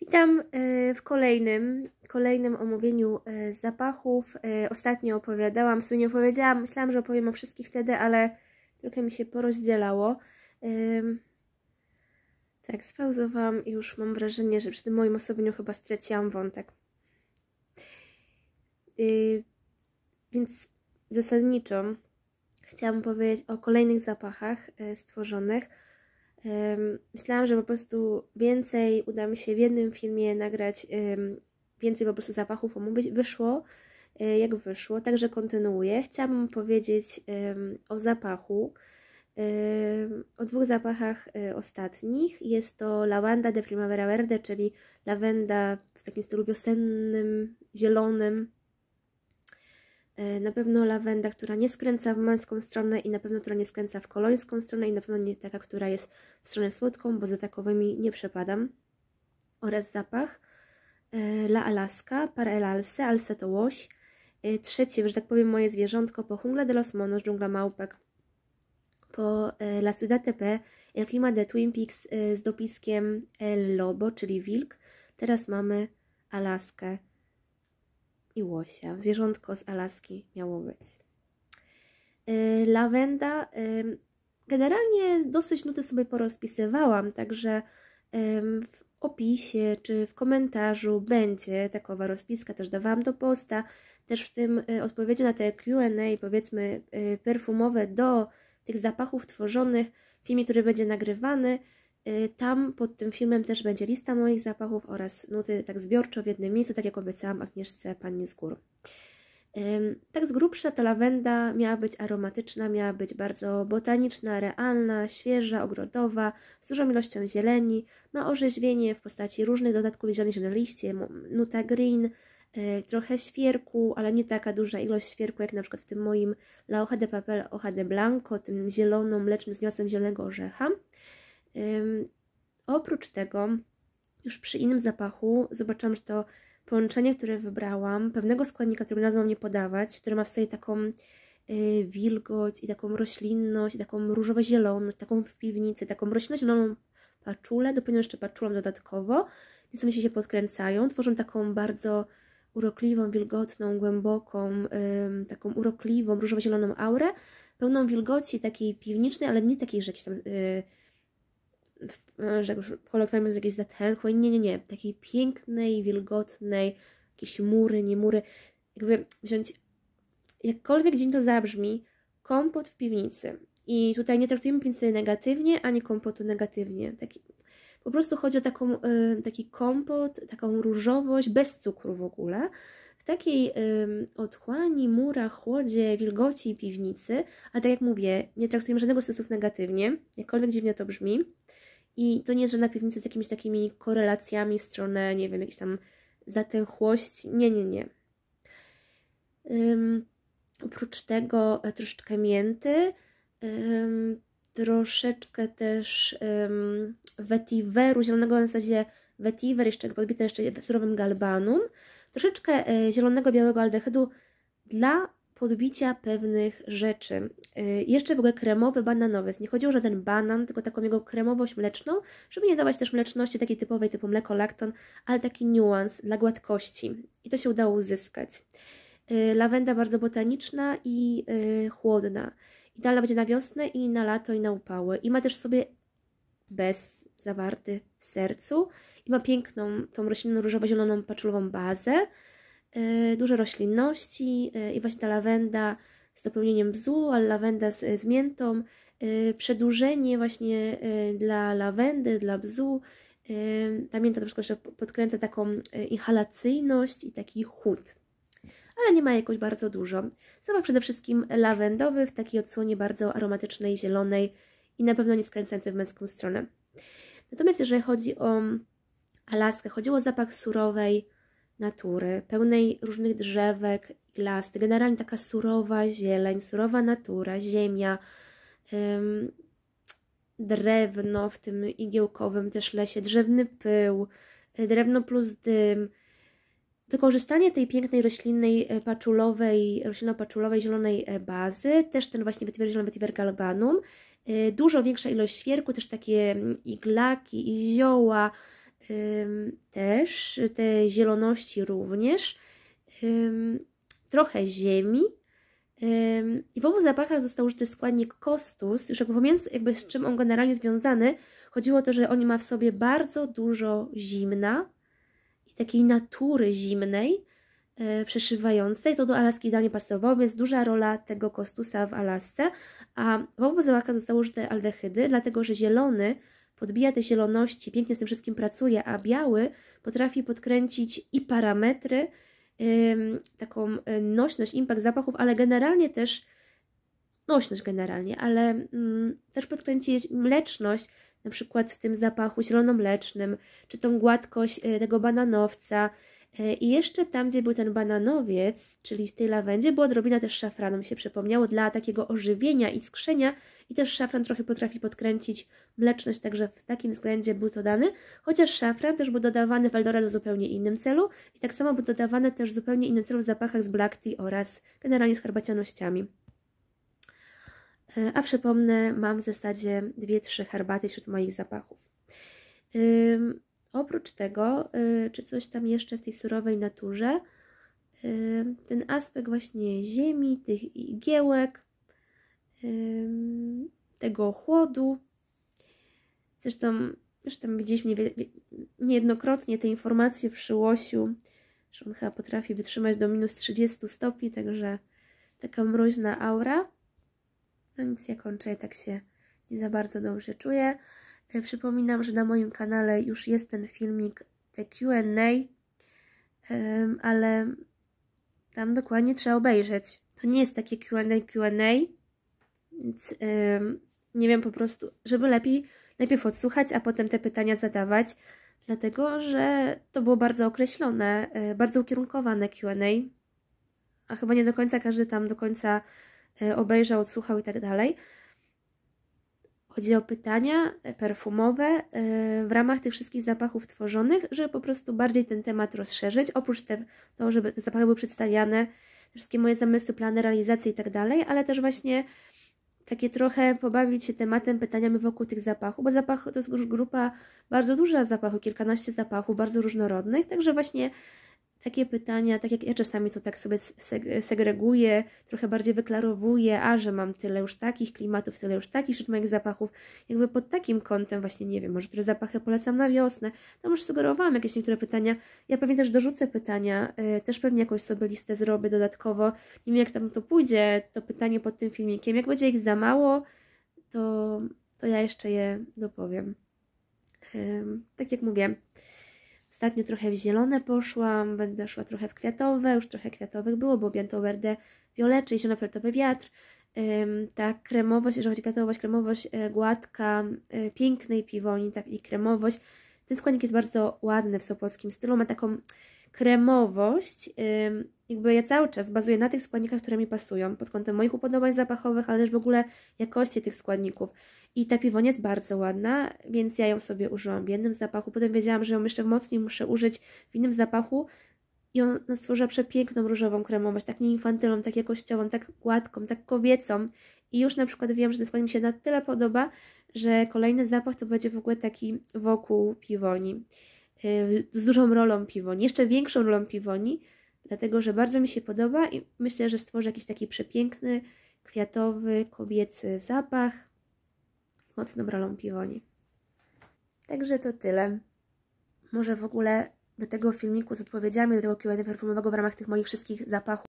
Witam e, w kolejnym, kolejnym omówieniu e, zapachów. E, ostatnio opowiadałam, w sumie opowiedziałam, myślałam, że opowiem o wszystkich wtedy, ale trochę mi się porozdzielało. Tak, spauzowałam i już mam wrażenie, że przy tym moim osobniu chyba straciłam wątek. Więc zasadniczo chciałam powiedzieć o kolejnych zapachach stworzonych myślałam, że po prostu więcej uda mi się w jednym filmie nagrać, więcej po prostu zapachów omówić. Wyszło e, jak wyszło, także kontynuuję. Chciałabym powiedzieć o zapachu. O dwóch zapachach e, ostatnich. Jest to Lawanda de Primavera Verde, czyli lawenda w takim stylu wiosennym, zielonym, E, na pewno lawenda, która nie skręca w męską stronę i na pewno, która nie skręca w kolońską stronę i na pewno nie taka, która jest w stronę słodką, bo za takowymi nie przepadam. Oraz zapach e, La Alaska, Para El Alce, Alce to łoś. E, trzecie, że tak powiem, moje zwierzątko po Jungla de los Monos, dżungla małpek. Po La Ciudad Tepe, El Clima de Twin Peaks z dopiskiem El Lobo, czyli wilk. Teraz mamy Alaskę i łosia. Zwierzątko z Alaski miało być. Y, lawenda. Y, generalnie dosyć nuty sobie porozpisywałam, także w opisie czy w komentarzu będzie takowa rozpiska. Też dawałam do posta, też w tym y, odpowiedzi na te QA, powiedzmy, perfumowe do tych zapachów tworzonych w filmie, który będzie nagrywany. Y, tam pod tym filmem też będzie lista moich zapachów oraz nuty tak zbiorczo w jednym miejscu, tak jak obiecałam Agnieszce Pani z Gór. Tak z grubsza ta lawenda miała być aromatyczna, miała być bardzo botaniczna, realna, świeża, ogrodowa, z dużą ilością zieleni, ma no, orzeźwienie w postaci różnych dodatków zielonych na liście, nuta green, y, trochę świerku, ale nie taka duża ilość świerku jak na przykład w tym moim La Hoja de Papel Hoja de Blanco, tym zieloną, mlecznym zniosem zielonego orzecha. Oprócz tego, już przy innym zapachu zobaczyłam, że to połączenie, które wybrałam, pewnego składnika, którego nazwą nie podawać, które ma w sobie taką y, wilgoć i taką roślinność, i taką różowo-zieloność, taką w piwnicy, taką roślinno-zieloną paczulę, dopełniam jeszcze paczulą dodatkowo, one się podkręcają, tworzą taką bardzo urokliwą, wilgotną, głęboką, taką urokliwą, różowo-zieloną aurę, pełną wilgoci takiej piwnicznej, ale nie takiej, że jakieś tam... Y, że już kolokwialnie z jakiejś zatęchłej, nie, nie, nie, takiej pięknej, wilgotnej, jakieś mury, nie mury, jakby wziąć, jakkolwiek dzień to zabrzmi, kompot w piwnicy. I tutaj nie traktujemy piwnicy negatywnie, ani kompotu negatywnie. Taki, po prostu chodzi o taką, y, taki kompot, taką różowość, bez cukru w ogóle, w takiej y, otchłani, murach, chłodzie, wilgoci i piwnicy, ale tak jak mówię, nie traktujemy żadnego z negatywnie, jakkolwiek dziwnie to brzmi, i to nie jest żadna piwnica z jakimiś takimi korelacjami w stronę, nie wiem, jakiejś tam zatęchłości. Nie, nie, nie. Um, oprócz tego e, troszeczkę mięty, um, troszeczkę też um, wetiveru, zielonego na zasadzie wetiver, jeszcze podbite jeszcze surowym galbanum, troszeczkę e, zielonego białego aldehydu dla podbicia pewnych rzeczy. Y, jeszcze w ogóle kremowy bananowy. Nie chodziło o żaden banan, tylko taką jego kremowość mleczną, żeby nie dawać też mleczności takiej typowej typu mleko lakton, ale taki niuans dla gładkości. I to się udało uzyskać. Y, lawenda bardzo botaniczna i y, chłodna. Idealna będzie na wiosnę i na lato i na upały. I ma też sobie bez zawarty w sercu i ma piękną tą roślinną różowo-zieloną paczulową bazę. Y, dużo roślinności y, i właśnie ta lawenda z dopełnieniem bzu, ale lawenda z, z miętą, y, przedłużenie właśnie dla lawendy, dla bzu. Pamięta troszkę, że podkręca taką inhalacyjność i taki chód. Ale nie ma jakoś bardzo dużo. Zapach przede wszystkim lawendowy w takiej odsłonie bardzo aromatycznej, zielonej i na pewno nie skręcający w męską stronę. Natomiast jeżeli chodzi o Alaskę, chodziło o zapach surowej, natury, pełnej różnych drzewek, glasty, generalnie taka surowa zieleń, surowa natura, ziemia, ym, drewno w tym igiełkowym też lesie, drzewny pył, e, drewno plus dym. Wykorzystanie tej pięknej roślinnej e, paczulowej, roślinno-paczulowej zielonej e, bazy, też ten właśnie wytwier zielony wytwier galbanum, dużo większa ilość świerku, też takie mm, iglaki i zioła, też, te zieloności również, trochę ziemi. I w obu zapachach został użyty składnik kostus, już pomijając jakby z czym on generalnie związany, chodziło o to, że on ma w sobie bardzo dużo zimna i takiej natury zimnej, e, przeszywającej. To do Alaski idealnie pasowało, więc duża rola tego kostusa w Alasce. A w obu zapachach zostały użyte aldehydy, dlatego że zielony podbija te zieloności, pięknie z tym wszystkim pracuje, a biały potrafi podkręcić i parametry, taką y, nośność, impact zapachów, ale generalnie też nośność generalnie, ale mm, też podkręcić mleczność, na przykład w tym zapachu zielono-mlecznym, czy tą gładkość y, tego bananowca, E, I jeszcze tam, gdzie był ten bananowiec, czyli w tej lawendzie, była odrobina też szafranu, mi się przypomniało, dla takiego ożywienia i skrzenia. I też szafran trochę potrafi podkręcić mleczność, także w takim względzie był to dany. Chociaż szafran też był dodawany w Eldorado w zupełnie innym celu. I tak samo był dodawany też w zupełnie innym celu w zapachach z black tea oraz generalnie z herbacianościami. E, a przypomnę, mam w zasadzie dwie, trzy herbaty wśród moich zapachów. Oprócz tego, y, czy coś tam jeszcze w tej surowej naturze, y, ten aspekt właśnie ziemi, tych igiełek, y, tego chłodu. Zresztą już tam widzieliśmy niejednokrotnie te informacje przy Łosiu, że on chyba potrafi wytrzymać do minus 30 stopni, także taka mroźna aura. No nic, ja kończę, tak się nie za bardzo dobrze czuję. E, przypominam, że na moim kanale już jest ten filmik The Q&A, ale tam dokładnie trzeba obejrzeć. To nie jest takie Q&A, Q&A, więc nie wiem po prostu, żeby lepiej najpierw odsłuchać, a potem te pytania zadawać, dlatego, że to było bardzo określone, e, bardzo ukierunkowane Q&A, a chyba nie do końca każdy tam do końca e, obejrzał, odsłuchał i tak dalej. Chodzi o pytania e, perfumowe e, w ramach tych wszystkich zapachów tworzonych, żeby po prostu bardziej ten temat rozszerzyć. Oprócz tego, żeby te zapachy były przedstawiane, wszystkie moje zamysły, plany, realizacje i tak dalej, ale też właśnie takie trochę pobawić się tematem, pytaniami wokół tych zapachów, bo zapach to jest już grupa bardzo duża zapachów, kilkanaście zapachów, bardzo różnorodnych, także właśnie takie pytania, tak jak ja czasami to tak sobie segreguję, trochę bardziej wyklarowuję, a że mam tyle już takich klimatów, tyle już takich wśród moich zapachów, jakby pod takim kątem właśnie, nie wiem, może które zapachy polecam na wiosnę, tam już sugerowałam jakieś niektóre pytania, ja pewnie też dorzucę pytania, y, też pewnie jakąś sobie listę zrobię dodatkowo, nie wiem jak tam to pójdzie, to pytanie pod tym filmikiem, jak będzie ich za mało, to, to ja jeszcze je dopowiem. tak jak mówię, Ostatnio trochę w zielone poszłam, będę szła trochę w kwiatowe, już trochę kwiatowych było, bo objęto Verde Violecze i zielonofioletowy wiatr. Ta kremowość, jeżeli chodzi o kwiatowość, kremowość e, gładka, e, pięknej piwoni, tak i kremowość. Ten składnik jest bardzo ładny w sopockim stylu, ma taką kremowość, jakby ja cały czas bazuję na tych składnikach, które mi pasują, pod kątem moich upodobań zapachowych, ale też w ogóle jakości tych składników. I ta piwonia jest bardzo ładna, więc ja ją sobie użyłam w jednym zapachu, potem wiedziałam, że ją jeszcze mocniej muszę użyć w innym zapachu i ona stworzyła przepiękną różową kremowość, tak nieinfantylną, tak jakościową, tak gładką, tak kobiecą i już na przykład wiem, że ten składnik mi się na tyle podoba, że kolejny zapach to będzie w ogóle taki wokół piwoni. Y, z dużą rolą piwoni, jeszcze większą rolą piwoni, dlatego że bardzo mi się podoba i myślę, że stworzy jakiś taki przepiękny, kwiatowy, kobiecy zapach z mocną rolą piwoni. Także to tyle. Może w ogóle do tego filmiku z odpowiedziami, do tego Q&A perfumowego w ramach tych moich wszystkich zapachów